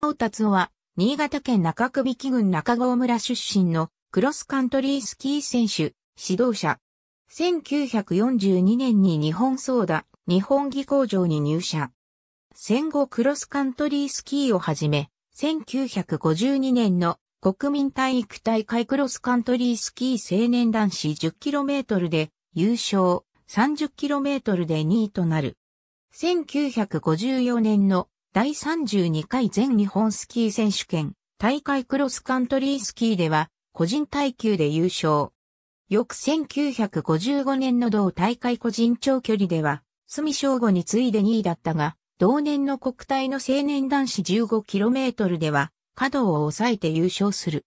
尾達夫は、新潟県中首木郡中郷村出身のクロスカントリースキー選手、指導者。1942年に日本ソーダ、日本技工場に入社。戦後クロスカントリースキーをはじめ、1952年の国民体育大会クロスカントリースキー青年男子 10km で優勝、30km で2位となる。1954年の第32回全日本スキー選手権大会クロスカントリースキーでは個人耐久で優勝。翌1955年の同大会個人長距離では、隅正吾に次いで2位だったが、同年の国体の青年男子 15km では、角を抑えて優勝する。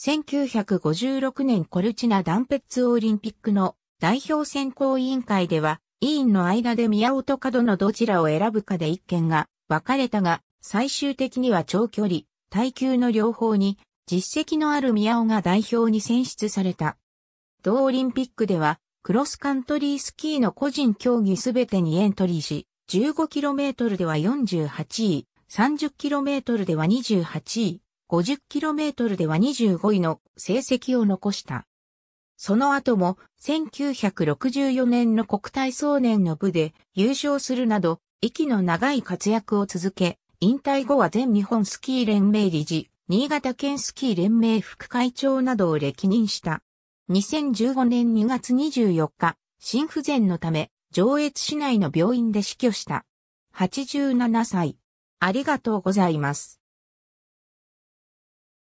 1956年コルチナダンペッツオリンピックの代表選考委員会では、委員の間で宮本角のどちらを選ぶかで一件が分かれたが、最終的には長距離、耐久の両方に、実績のある宮尾が代表に選出された。同オリンピックでは、クロスカントリースキーの個人競技すべてにエントリーし、15km では48位、30km では28位、50km では25位の成績を残した。その後も1964年の国体総年の部で優勝するなど息の長い活躍を続け、引退後は全日本スキー連盟理事、新潟県スキー連盟副会長などを歴任した。2015年2月24日、心不全のため、上越市内の病院で死去した。87歳。ありがとうございます。